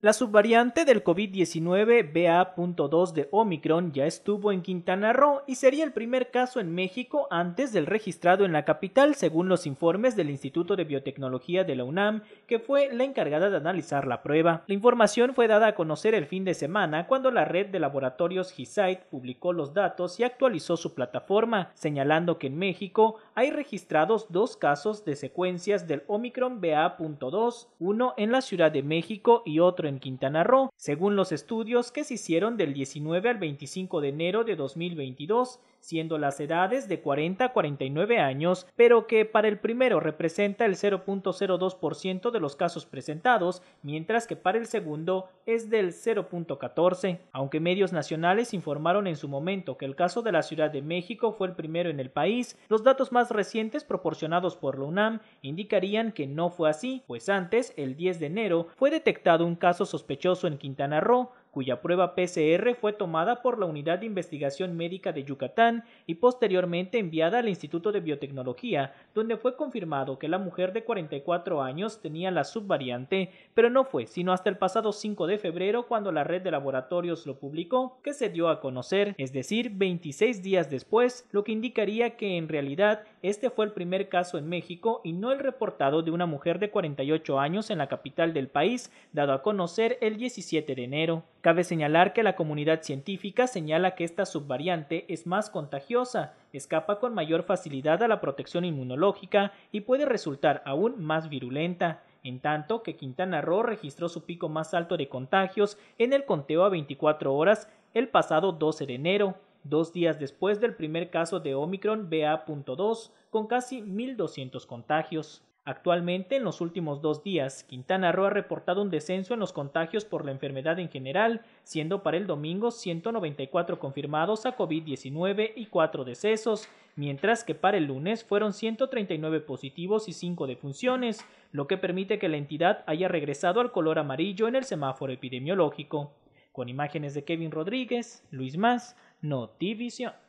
La subvariante del COVID-19 BA.2 de Omicron ya estuvo en Quintana Roo y sería el primer caso en México antes del registrado en la capital, según los informes del Instituto de Biotecnología de la UNAM, que fue la encargada de analizar la prueba. La información fue dada a conocer el fin de semana cuando la red de laboratorios GISAID publicó los datos y actualizó su plataforma, señalando que en México hay registrados dos casos de secuencias del Omicron BA.2, uno en la Ciudad de México y otro en Quintana Roo, según los estudios que se hicieron del 19 al 25 de enero de 2022, siendo las edades de 40 a 49 años, pero que para el primero representa el 0.02% de los casos presentados, mientras que para el segundo es del 0.14. Aunque medios nacionales informaron en su momento que el caso de la Ciudad de México fue el primero en el país, los datos más recientes proporcionados por la UNAM indicarían que no fue así, pues antes, el 10 de enero, fue detectado un caso sospechoso en Quintana Roo, cuya prueba PCR fue tomada por la Unidad de Investigación Médica de Yucatán y posteriormente enviada al Instituto de Biotecnología, donde fue confirmado que la mujer de 44 años tenía la subvariante, pero no fue sino hasta el pasado 5 de febrero cuando la red de laboratorios lo publicó que se dio a conocer, es decir, 26 días después, lo que indicaría que en realidad este fue el primer caso en México y no el reportado de una mujer de 48 años en la capital del país, dado a conocer el 17 de enero. Cabe señalar que la comunidad científica señala que esta subvariante es más contagiosa, escapa con mayor facilidad a la protección inmunológica y puede resultar aún más virulenta, en tanto que Quintana Roo registró su pico más alto de contagios en el conteo a 24 horas el pasado 12 de enero, dos días después del primer caso de Omicron BA.2, con casi 1.200 contagios. Actualmente, en los últimos dos días, Quintana Roo ha reportado un descenso en los contagios por la enfermedad en general, siendo para el domingo 194 confirmados a COVID-19 y 4 decesos, mientras que para el lunes fueron 139 positivos y 5 defunciones, lo que permite que la entidad haya regresado al color amarillo en el semáforo epidemiológico. Con imágenes de Kevin Rodríguez, Luis Más, Notivision.